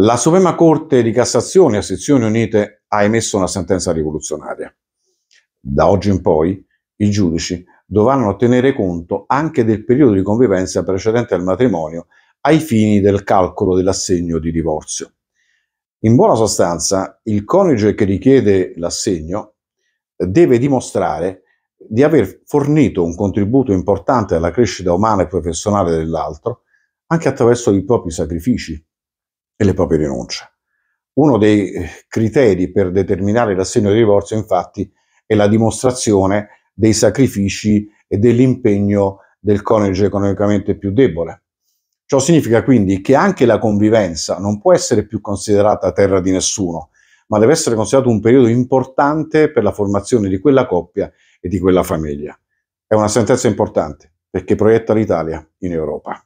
La Suprema Corte di Cassazione a sezioni unite ha emesso una sentenza rivoluzionaria. Da oggi in poi i giudici dovranno tenere conto anche del periodo di convivenza precedente al matrimonio ai fini del calcolo dell'assegno di divorzio. In buona sostanza, il coniuge che richiede l'assegno deve dimostrare di aver fornito un contributo importante alla crescita umana e professionale dell'altro, anche attraverso i propri sacrifici, e le proprie rinunce. Uno dei eh, criteri per determinare l'assegno di divorzio, infatti, è la dimostrazione dei sacrifici e dell'impegno del coniuge economicamente più debole. Ciò significa quindi che anche la convivenza non può essere più considerata terra di nessuno, ma deve essere considerato un periodo importante per la formazione di quella coppia e di quella famiglia. È una sentenza importante perché proietta l'Italia in Europa.